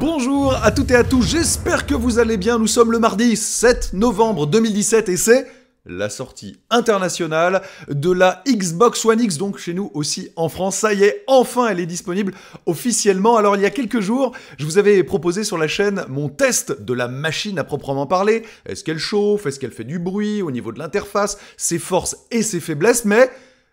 Bonjour à toutes et à tous, j'espère que vous allez bien. Nous sommes le mardi 7 novembre 2017 et c'est la sortie internationale de la Xbox One X, donc chez nous aussi en France. Ça y est, enfin elle est disponible officiellement. Alors il y a quelques jours, je vous avais proposé sur la chaîne mon test de la machine à proprement parler. Est-ce qu'elle chauffe Est-ce qu'elle fait du bruit au niveau de l'interface Ses forces et ses faiblesses Mais...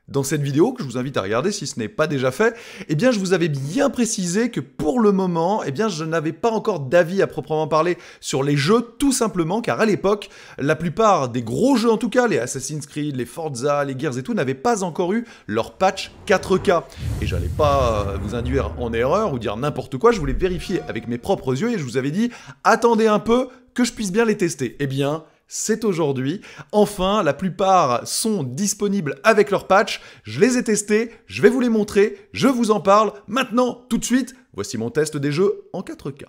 Dans cette vidéo, que je vous invite à regarder si ce n'est pas déjà fait, eh bien je vous avais bien précisé que pour le moment, eh bien je n'avais pas encore d'avis à proprement parler sur les jeux, tout simplement car à l'époque, la plupart des gros jeux en tout cas, les Assassin's Creed, les Forza, les Gears et tout, n'avaient pas encore eu leur patch 4K. Et j'allais pas vous induire en erreur ou dire n'importe quoi, je voulais vérifier avec mes propres yeux et je vous avais dit, attendez un peu que je puisse bien les tester. Eh bien, c'est aujourd'hui. Enfin, la plupart sont disponibles avec leur patch. Je les ai testés, je vais vous les montrer, je vous en parle. Maintenant, tout de suite, voici mon test des jeux en 4K.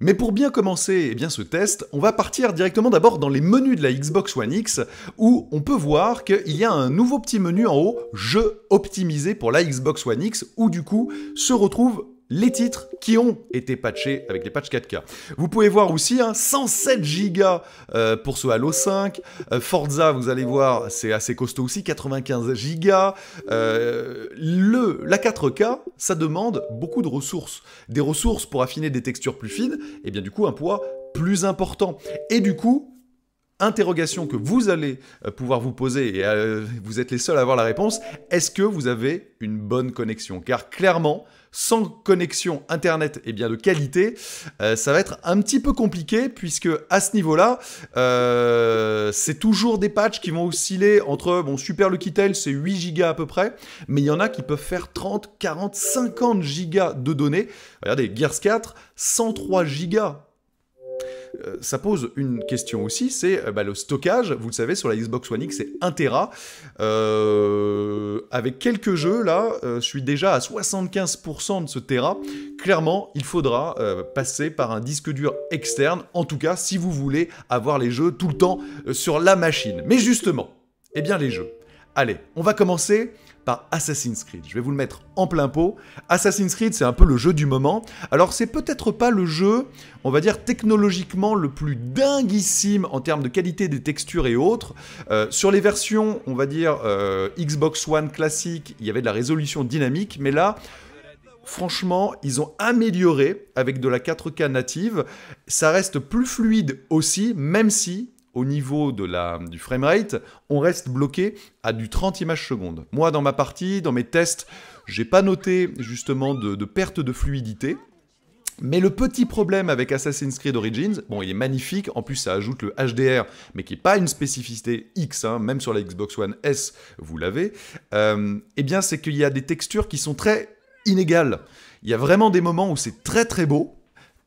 Mais pour bien commencer et eh bien, ce test, on va partir directement d'abord dans les menus de la Xbox One X, où on peut voir qu'il y a un nouveau petit menu en haut, Jeu optimisé pour la Xbox One X, où du coup se retrouve les titres qui ont été patchés avec les patchs 4K. Vous pouvez voir aussi 107 hein, Go euh, pour ce Halo 5. Euh, Forza, vous allez voir, c'est assez costaud aussi, 95 Go. Euh, le, la 4K, ça demande beaucoup de ressources. Des ressources pour affiner des textures plus fines, et bien du coup un poids plus important. Et du coup, interrogation que vous allez euh, pouvoir vous poser, et euh, vous êtes les seuls à avoir la réponse, est-ce que vous avez une bonne connexion Car clairement, sans connexion Internet et bien de qualité, euh, ça va être un petit peu compliqué puisque à ce niveau-là, c'est toujours des patchs qui vont osciller entre, bon, Super le Tail, c'est 8 gigas à peu près, mais il y en a qui peuvent faire 30, 40, 50 gigas de données. Regardez, Gears 4, 103 gigas ça pose une question aussi, c'est euh, bah, le stockage. Vous le savez, sur la Xbox One X, c'est 1 Tera. Euh, avec quelques jeux, là, euh, je suis déjà à 75% de ce Tera. Clairement, il faudra passer par un disque dur externe, en tout cas si vous voulez avoir les jeux tout le temps sur la machine. Mais justement, eh bien les jeux. Allez, on va commencer Assassin's Creed. Je vais vous le mettre en plein pot. Assassin's Creed, c'est un peu le jeu du moment. Alors, c'est peut-être pas le jeu, on va dire, technologiquement le plus dinguissime en termes de qualité des textures et autres. Euh, sur les versions, on va dire, euh, Xbox One classique, il y avait de la résolution dynamique, mais là, franchement, ils ont amélioré avec de la 4K native. Ça reste plus fluide aussi, même si au niveau de la, du framerate, on reste bloqué à du 30 images secondes. Moi, dans ma partie, dans mes tests, j'ai pas noté justement de, perte de fluidité. Mais le petit problème avec Assassin's Creed Origins, bon, il est magnifique, en plus ça ajoute le HDR, mais qui n'est pas une spécificité X, hein. même sur la Xbox One S, vous l'avez, euh, eh bien c'est qu'il y a des textures qui sont très inégales. Il y a vraiment des moments où c'est très très beau,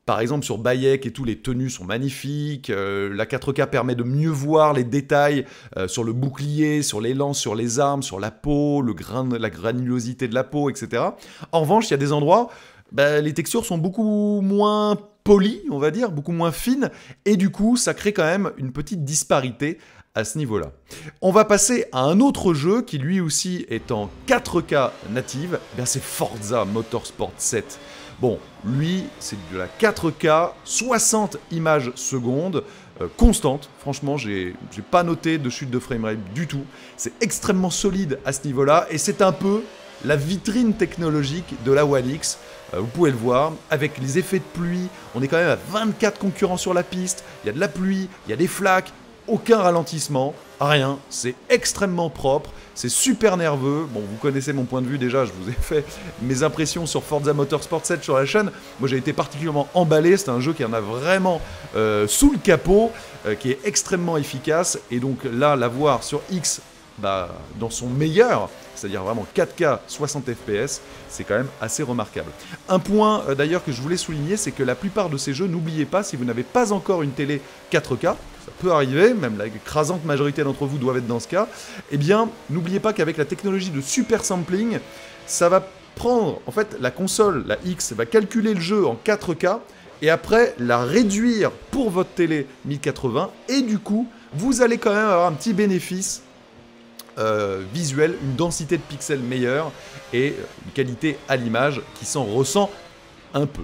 par exemple, sur Bayek et tout, les tenues sont magnifiques. Euh, la 4K permet de mieux voir les détails euh, sur le bouclier, sur les lances, sur les armes, sur la peau, la granulosité de la peau, etc. En revanche, il y a des endroits, où bah, les textures sont beaucoup moins polies, on va dire, beaucoup moins fines, et du coup, ça crée quand même une petite disparité à ce niveau-là. On va passer à un autre jeu qui lui aussi est en 4K native, bah, c'est Forza Motorsport 7. Bon, lui, c'est de la 4K, 60 images secondes, euh, constante. Franchement, j'ai pas noté de chute de framerate du tout. C'est extrêmement solide à ce niveau-là, et c'est un peu la vitrine technologique de la One X. Euh, vous pouvez le voir, avec les effets de pluie, on est quand même à 24 concurrents sur la piste, il y a de la pluie, il y a des flaques, aucun ralentissement, rien, c'est extrêmement propre, c'est super nerveux. Bon, vous connaissez mon point de vue déjà, je vous ai fait mes impressions sur Forza Motorsport 7 sur la chaîne. Moi, j'ai été particulièrement emballé, c'est un jeu qui en a vraiment euh, sous le capot, euh, qui est extrêmement efficace. Et donc là, l'avoir sur X bah, dans son meilleur, c'est-à-dire vraiment 4K 60 fps, c'est quand même assez remarquable. Un point euh, d'ailleurs que je voulais souligner, c'est que la plupart de ces jeux, n'oubliez pas, si vous n'avez pas encore une télé 4K, peut arriver, même la écrasante majorité d'entre vous doivent être dans ce cas, eh bien, n'oubliez pas qu'avec la technologie de super sampling, ça va prendre, en fait, la console, la X, va calculer le jeu en 4K et après la réduire pour votre télé 1080 et du coup, vous allez quand même avoir un petit bénéfice euh, visuel, une densité de pixels meilleure et une qualité à l'image qui s'en ressent un peu.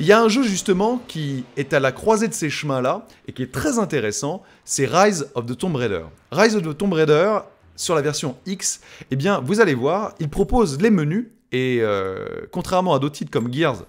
Il y a un jeu justement qui est à la croisée de ces chemins-là et qui est très intéressant, c'est Rise of the Tomb Raider. Rise of the Tomb Raider sur la version X, eh bien vous allez voir, il propose les menus et euh, contrairement à d'autres titres comme Gears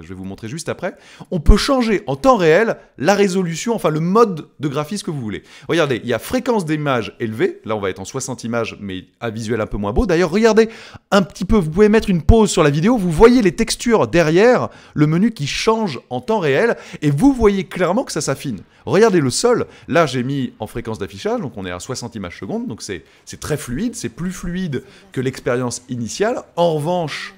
je vais vous montrer juste après, on peut changer en temps réel la résolution, enfin le mode de graphisme que vous voulez. Regardez, il y a fréquence d'image élevée, là on va être en 60 images, mais à visuel un peu moins beau. D'ailleurs, regardez un petit peu, vous pouvez mettre une pause sur la vidéo, vous voyez les textures derrière, le menu qui change en temps réel, et vous voyez clairement que ça s'affine. Regardez le sol, là j'ai mis en fréquence d'affichage, donc on est à 60 images secondes, donc c'est très fluide, c'est plus fluide que l'expérience initiale. En revanche,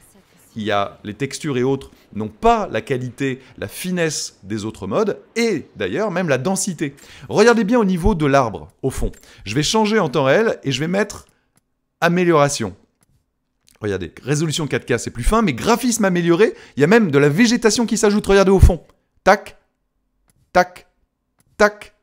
il y a les textures et autres n'ont pas la qualité, la finesse des autres modes, et d'ailleurs même la densité. Regardez bien au niveau de l'arbre, au fond. Je vais changer en temps réel et je vais mettre amélioration. Regardez, résolution 4K c'est plus fin, mais graphisme amélioré, il y a même de la végétation qui s'ajoute, regardez au fond. Tac, tac, tac,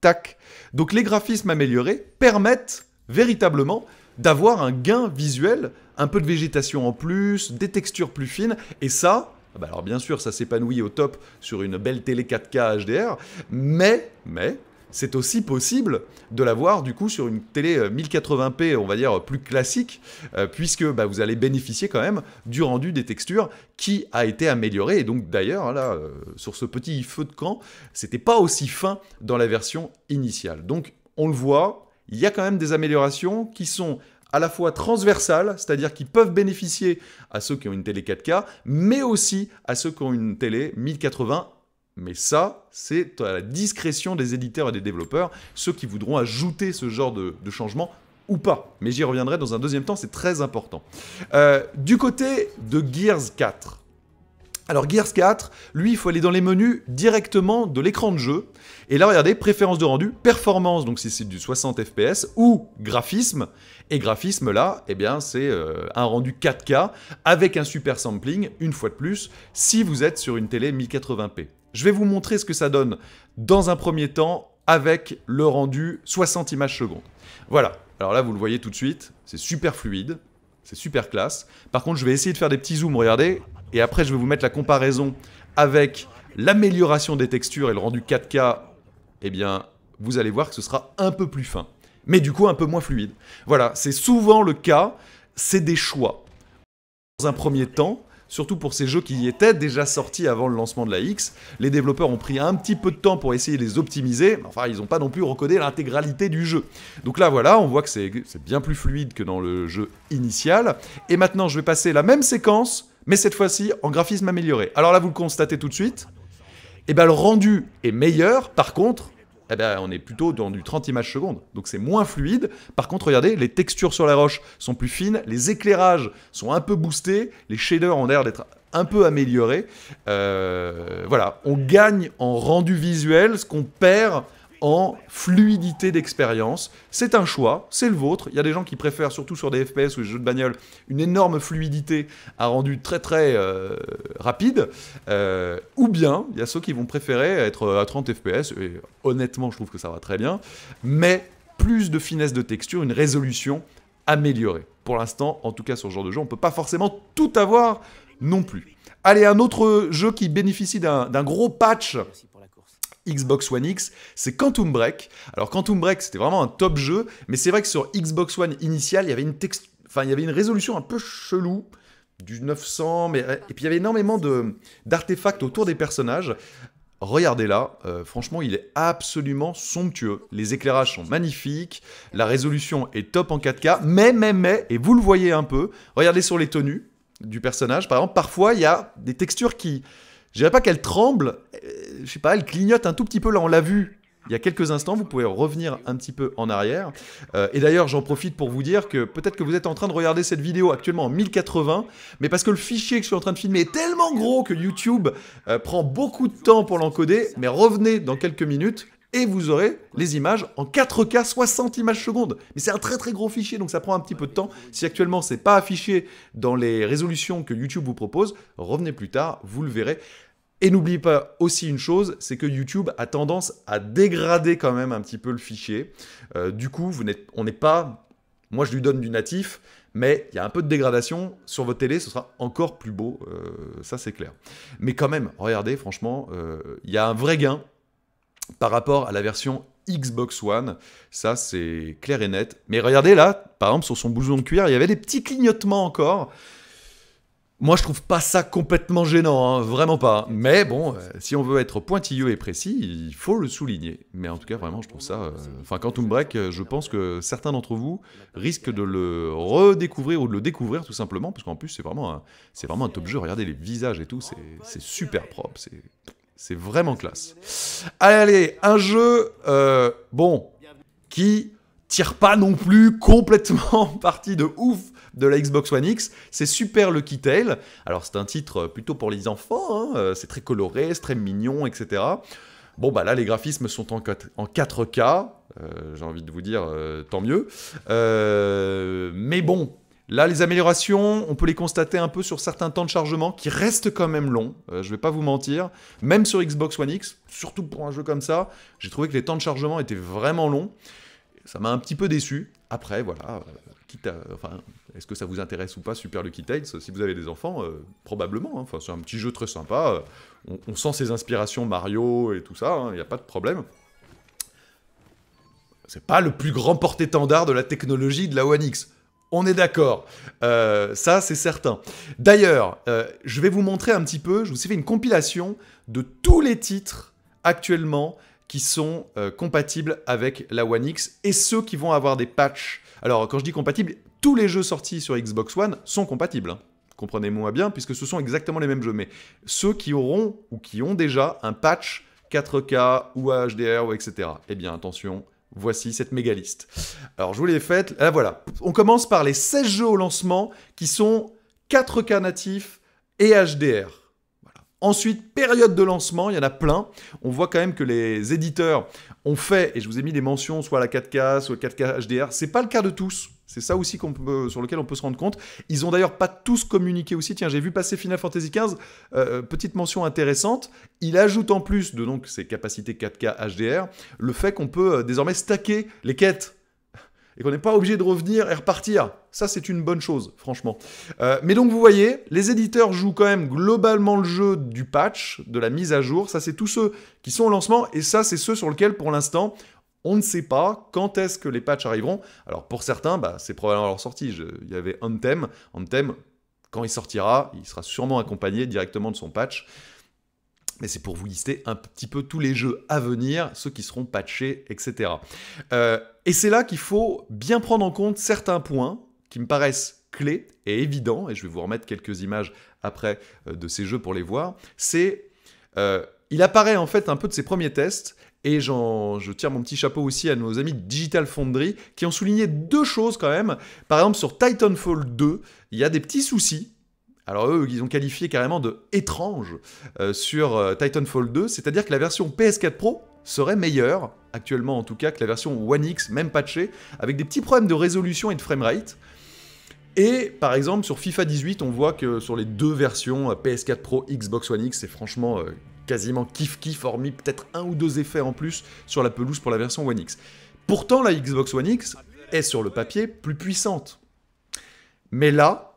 tac. Donc les graphismes améliorés permettent véritablement d'avoir un gain visuel, un peu de végétation en plus, des textures plus fines, et ça, ah bah alors bien sûr ça s'épanouit au top sur une belle télé 4K HDR, mais, mais, c'est aussi possible de l'avoir du coup sur une télé 1080p, euh, on va dire plus classique, euh, puisque bah, vous allez bénéficier quand même du rendu des textures qui a été amélioré. Et donc d'ailleurs, là, euh, sur ce petit feu de camp, c'était pas aussi fin dans la version initiale. Donc on le voit, il y a quand même des améliorations qui sont à la fois transversales, c'est-à-dire qui peuvent bénéficier à ceux qui ont une télé 4K, mais aussi à ceux qui ont une télé 1080. Mais ça, c'est à la discrétion des éditeurs et des développeurs, ceux qui voudront ajouter ce genre de, changement ou pas. Mais j'y reviendrai dans un deuxième temps, c'est très important. Euh, du côté de Gears 4, alors Gears 4, lui, il faut aller dans les menus directement de l'écran de jeu. Et là, regardez, préférence de rendu, performance, donc si c'est du 60 fps, ou graphisme. Et graphisme, là, eh bien, c'est euh, un rendu 4K avec un super sampling, une fois de plus, si vous êtes sur une télé 1080p. Je vais vous montrer ce que ça donne dans un premier temps avec le rendu 60 images secondes. Voilà. Alors là, vous le voyez tout de suite, c'est super fluide, c'est super classe. Par contre, je vais essayer de faire des petits zooms, regardez et après je vais vous mettre la comparaison avec l'amélioration des textures et le rendu 4K, eh bien, vous allez voir que ce sera un peu plus fin. Mais du coup, un peu moins fluide. Voilà, c'est souvent le cas, c'est des choix. Dans un premier temps, surtout pour ces jeux qui étaient déjà sortis avant le lancement de la X. Les développeurs ont pris un petit peu de temps pour essayer de les optimiser, enfin ils n'ont pas non plus recodé l'intégralité du jeu. Donc là voilà, on voit que c'est bien plus fluide que dans le jeu initial. Et maintenant je vais passer la même séquence mais cette fois-ci en graphisme amélioré. Alors là, vous le constatez tout de suite, eh ben, le rendu est meilleur, par contre, eh ben, on est plutôt dans du 30 images secondes, donc c'est moins fluide. Par contre, regardez, les textures sur la roche sont plus fines, les éclairages sont un peu boostés, les shaders ont l'air d'être un peu améliorés. Euh, voilà, on gagne en rendu visuel ce qu'on perd en fluidité d'expérience. C'est un choix, c'est le vôtre. Il y a des gens qui préfèrent, surtout sur des FPS ou des jeux de bagnole, une énorme fluidité à rendu très très euh, rapide. Euh, ou bien, il y a ceux qui vont préférer être à 30 FPS, et honnêtement, je trouve que ça va très bien, mais plus de finesse de texture, une résolution améliorée. Pour l'instant, en tout cas sur ce genre de jeu, on ne peut pas forcément tout avoir non plus. Allez, un autre jeu qui bénéficie d'un gros patch Xbox One X, c'est Quantum Break. Alors Quantum Break, c'était vraiment un top jeu, mais c'est vrai que sur Xbox One initial, il y avait une enfin il y avait une résolution un peu chelou du 900, mais et puis il y avait énormément de d'artefacts autour des personnages. regardez là euh, franchement, il est absolument somptueux. Les éclairages sont magnifiques, la résolution est top en 4K, mais, mais, mais, et vous le voyez un peu, regardez sur les tenues du personnage, par exemple, parfois il y a des textures qui, je dirais pas qu'elle tremble, euh, je sais pas, elle clignote un tout petit peu, là on l'a vu il y a quelques instants, vous pouvez revenir un petit peu en arrière. Euh, et d'ailleurs, j'en profite pour vous dire que peut-être que vous êtes en train de regarder cette vidéo actuellement en 1080, mais parce que le fichier que je suis en train de filmer est tellement gros que YouTube euh, prend beaucoup de temps pour l'encoder, mais revenez dans quelques minutes et vous aurez les images en 4K 60 images secondes. Mais c'est un très très gros fichier, donc ça prend un petit peu de temps. Si actuellement c'est pas affiché dans les résolutions que YouTube vous propose, revenez plus tard, vous le verrez. Et n'oubliez pas aussi une chose, c'est que YouTube a tendance à dégrader quand même un petit peu le fichier. Euh, du coup, on n'est pas... Moi, je lui donne du natif, mais il y a un peu de dégradation. Sur votre télé, ce sera encore plus beau, euh, ça c'est clair. Mais quand même, regardez, franchement, euh, il y a un vrai gain par rapport à la version Xbox One. Ça, c'est clair et net. Mais regardez là, par exemple, sur son bouson de cuir, il y avait des petits clignotements encore. Moi, je trouve pas ça complètement gênant, hein, vraiment pas. Mais bon, euh, si on veut être pointilleux et précis, il faut le souligner. Mais en tout cas, vraiment, je trouve ça. Euh, enfin, quand Quantum Break, euh, je pense que certains d'entre vous risquent de le redécouvrir ou de le découvrir tout simplement, parce qu'en plus, c'est vraiment, c'est vraiment un top jeu. Regardez les visages et tout, c'est super propre, c'est vraiment classe. Allez, allez, un jeu, bon, qui tire pas non plus complètement parti de ouf de la Xbox One X. C'est super le Tail. Alors c'est un titre euh, plutôt pour les enfants, hein. euh, c'est très coloré, c'est très mignon, etc. Bon bah là les graphismes sont en 4K, euh, j'ai envie de vous dire tant mieux. mais bon, Là, les améliorations, on peut les constater un peu sur certains temps de chargement qui restent quand même longs, je vais pas vous mentir. Même sur Xbox One X, surtout pour un jeu comme ça, j'ai trouvé que les temps de chargement étaient vraiment longs ça m'a un petit peu déçu. Après, voilà, euh, enfin, est-ce que ça vous intéresse ou pas Super Lucky Tales Si vous avez des enfants, euh, probablement. Hein. Enfin, c'est un petit jeu très sympa. Euh, on, sent ses inspirations Mario et tout ça. Hein, il n'y a pas de problème. C'est pas le plus grand porte-étendard de la technologie de la One X. On est d'accord. ça, c'est certain. D'ailleurs, je vais vous montrer un petit peu. Je vous ai fait une compilation de tous les titres actuellement qui sont euh, compatibles avec la One X et ceux qui vont avoir des patchs. Alors quand je dis compatibles, tous les jeux sortis sur Xbox One sont compatibles. Hein. Comprenez-moi bien, puisque ce sont exactement les mêmes jeux. Mais ceux qui auront ou qui ont déjà un patch 4K ou HDR, ou etc. Eh bien attention, Voici cette méga liste. Alors je vous l'ai faite. Là ah, voilà. On commence par les 16 jeux au lancement qui sont 4K natifs et HDR. Ensuite, période de lancement, il y en a plein. On voit quand même que les éditeurs ont fait, et je vous ai mis des mentions, soit la 4K, soit le 4K HDR. C'est pas le cas de tous. C'est ça aussi sur lequel on peut se rendre compte. Ils ont d'ailleurs pas tous communiqué aussi. Tiens, j'ai vu passer Final Fantasy XV. Euh, euh, petite mention intéressante. Il ajoute en plus de donc ses capacités 4K HDR le fait qu'on peut euh, désormais stacker les quêtes et qu'on n'est pas obligé de revenir et repartir. Ça, c'est une bonne chose, franchement. Euh, mais donc, vous voyez, les éditeurs jouent quand même globalement le jeu du patch, de la mise à jour. Ça, c'est tous ceux qui sont au lancement, et ça, c'est ceux sur lesquels, pour l'instant, on ne sait pas quand est-ce que les patchs arriveront. Alors, pour certains, bah, c'est probablement leur sortie. il y avait Anthem. Anthem, quand il sortira, il sera sûrement accompagné directement de son patch. Mais c'est pour vous lister un petit peu tous les jeux à venir, ceux qui seront patchés, etc. Euh, et c'est là qu'il faut bien prendre en compte certains points qui me paraissent clés et évidents, et je vais vous remettre quelques images après euh, de ces jeux pour les voir. C'est. Euh, il apparaît en fait un peu de ses premiers tests, et je tire mon petit chapeau aussi à nos amis de Digital Foundry qui ont souligné deux choses quand même. Par exemple, sur Titanfall 2, il y a des petits soucis alors eux, ils ont qualifié carrément de étrange euh, sur euh, Titanfall 2, c'est-à-dire que la version PS4 Pro serait meilleure, actuellement en tout cas, que la version One X, même patchée, avec des petits problèmes de résolution et de framerate. Et par exemple, sur FIFA 18, on voit que sur les deux versions euh, PS4 Pro, Xbox One X, c'est franchement quasiment kiff-kiff, hormis peut-être un ou deux effets en plus sur la pelouse pour la version One X. Pourtant, la Xbox One X est sur le papier plus puissante. Mais là,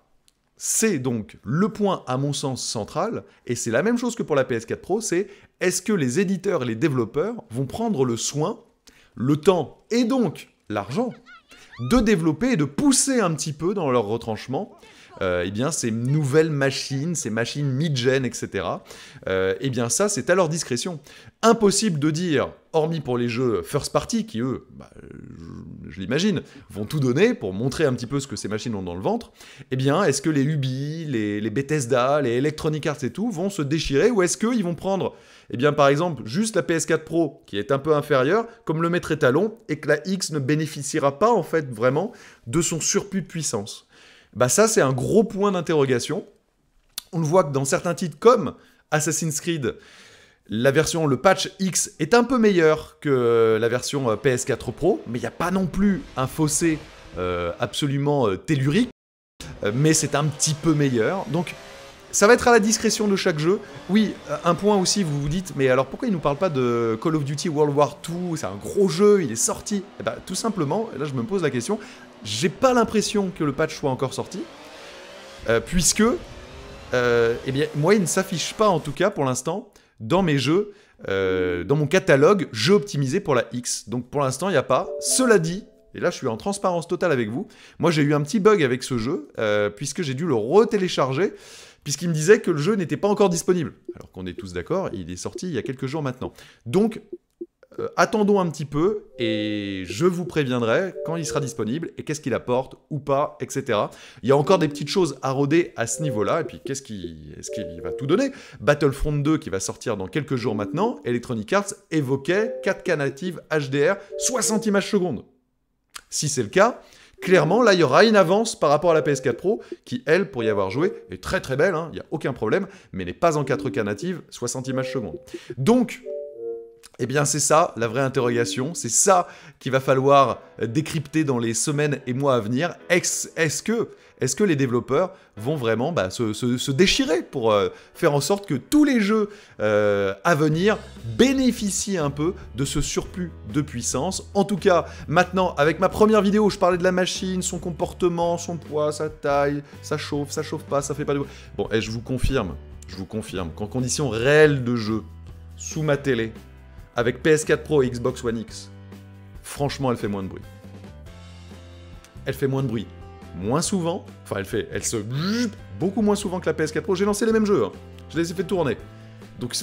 c'est donc le point, à mon sens, central, et c'est la même chose que pour la PS4 Pro, c'est est-ce que les éditeurs et les développeurs vont prendre le soin, le temps et donc l'argent de développer et de pousser un petit peu dans leur retranchement euh, eh bien, ces nouvelles machines, ces machines mid-gen, etc., euh, eh bien, ça, c'est à leur discrétion. Impossible de dire, hormis pour les jeux first party, qui eux, bah, je, l'imagine, vont tout donner pour montrer un petit peu ce que ces machines ont dans le ventre, eh bien, est-ce que les Ubi, les, les, Bethesda, les Electronic Arts et tout vont se déchirer, ou est-ce qu'ils vont prendre, eh bien, par exemple, juste la PS4 Pro, qui est un peu inférieure, comme le maître étalon, et que la X ne bénéficiera pas, en fait, vraiment, de son surplus de puissance bah ça c'est un gros point d'interrogation. On le voit que dans certains titres comme Assassin's Creed, la version, le patch X est un peu meilleur que euh, la version euh, PS4 Pro, mais il n'y a pas non plus un fossé euh, absolument tellurique, mais c'est un petit peu meilleur. Donc ça va être à la discrétion de chaque jeu. Oui, un point aussi, vous vous dites, mais alors pourquoi il nous parle pas de Call of Duty World War II C'est un gros jeu, il est sorti. Eh ben, tout simplement, là je me pose la question, j'ai pas l'impression que le patch soit encore sorti, euh, puisque, euh, eh bien, moi, il ne s'affiche pas, en tout cas, pour l'instant, dans mes jeux, euh, dans mon catalogue, jeux optimisés pour la X. Donc, pour l'instant, il n'y a pas. Cela dit, et là, je suis en transparence totale avec vous, moi, j'ai eu un petit bug avec ce jeu, puisque j'ai dû le retélécharger, puisqu'il me disait que le jeu n'était pas encore disponible. Alors qu'on est tous d'accord, il est sorti il y a quelques jours maintenant. Donc, euh, attendons un petit peu et je vous préviendrai quand il sera disponible et qu'est-ce qu'il apporte ou pas, etc. Il y a encore des petites choses à roder à ce niveau-là et puis qu'est-ce qui, qu'il va tout donner Battlefront 2 qui va sortir dans quelques jours maintenant, Electronic Arts évoquait 4K native HDR 60 images secondes. Si c'est le cas, clairement, là, il y aura une avance par rapport à la PS4 Pro, qui, elle, pour y avoir joué, est très très belle, hein, il n'y a aucun problème, mais n'est pas en 4K native, 60 images secondes. Donc, eh bien c'est ça la vraie interrogation, c'est ça qu'il va falloir décrypter dans les semaines et mois à venir. Est-ce que, les développeurs vont vraiment bah, se, déchirer pour euh, faire en sorte que tous les jeux euh, à venir bénéficient un peu de ce surplus de puissance En tout cas, maintenant, avec ma première vidéo, je parlais de la machine, son comportement, son poids, sa taille, ça chauffe, ça chauffe pas, ça fait pas de... Bon, et je vous confirme, je vous confirme qu'en conditions réelles de jeu, sous ma télé, avec PS4 Pro et Xbox One X, franchement, elle fait moins de bruit. Elle fait moins de bruit. Moins souvent. Enfin, elle fait. Elle se. Beaucoup moins souvent que la PS4 Pro. J'ai lancé les mêmes jeux. Hein. Je les ai fait tourner. Donc.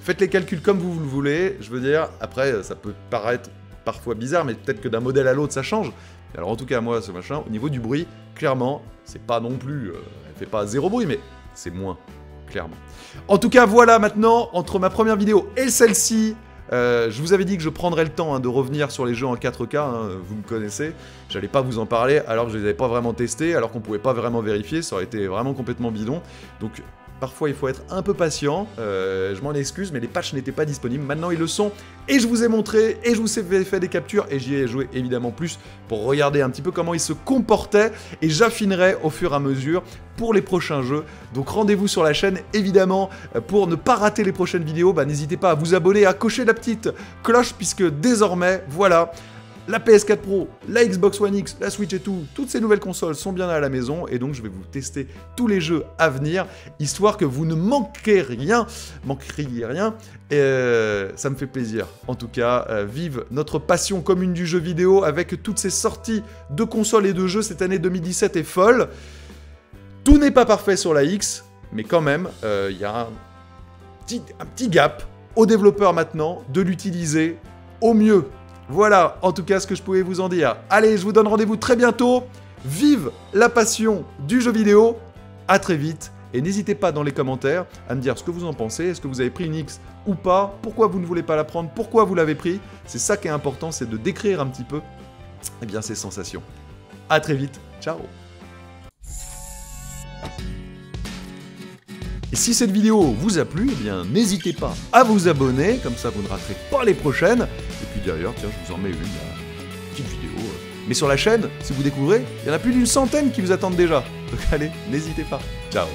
Faites les calculs comme vous le voulez. Je veux dire, après, ça peut paraître parfois bizarre, mais peut-être que d'un modèle à l'autre, ça change. Alors, en tout cas, moi, ce machin, au niveau du bruit, clairement, c'est pas non plus. Euh, elle fait pas zéro bruit, mais c'est moins clairement. En tout cas, voilà maintenant, entre ma première vidéo et celle-ci, euh, je vous avais dit que je prendrais le temps hein, de revenir sur les jeux en 4K, hein, vous me connaissez, j'allais pas vous en parler alors que je les avais pas vraiment testés, alors qu'on pouvait pas vraiment vérifier, ça aurait été vraiment complètement bidon. Donc Parfois, il faut être un peu patient. Euh, je m'en excuse, mais les patchs n'étaient pas disponibles. Maintenant, ils le sont. Et je vous ai montré, et je vous ai fait des captures, et j'y ai joué évidemment plus pour regarder un petit peu comment ils se comportaient. Et j'affinerai au fur et à mesure pour les prochains jeux. Donc rendez-vous sur la chaîne, évidemment, euh, pour ne pas rater les prochaines vidéos, bah, n'hésitez pas à vous abonner, à cocher la petite cloche, puisque désormais, voilà, la PS4 Pro, la Xbox One X, la Switch et tout, toutes ces nouvelles consoles sont bien à la maison et donc je vais vous tester tous les jeux à venir, histoire que vous ne manquez rien, manqueriez rien, et euh, ça me fait plaisir. En tout cas, euh, vive notre passion commune du jeu vidéo avec toutes ces sorties de consoles et de jeux cette année 2017 est folle. Tout n'est pas parfait sur la X, mais quand même, il euh, y a un petit, un petit gap aux développeurs maintenant de l'utiliser au mieux voilà en tout cas ce que je pouvais vous en dire. Allez, je vous donne rendez-vous très bientôt. Vive la passion du jeu vidéo. À très vite. Et n'hésitez pas dans les commentaires à me dire ce que vous en pensez. Est-ce que vous avez pris une X ou pas Pourquoi vous ne voulez pas la prendre Pourquoi vous l'avez pris C'est ça qui est important, c'est de décrire un petit peu eh bien, ces sensations. À très vite. Ciao Et si cette vidéo vous a plu, eh bien n'hésitez pas à vous abonner, comme ça vous ne raterez pas les prochaines puis derrière, tiens, je vous en mets une, petite vidéo. Euh. Mais sur la chaîne, si vous découvrez, il y en a plus d'une centaine qui vous attendent déjà. Donc allez, n'hésitez pas. Ciao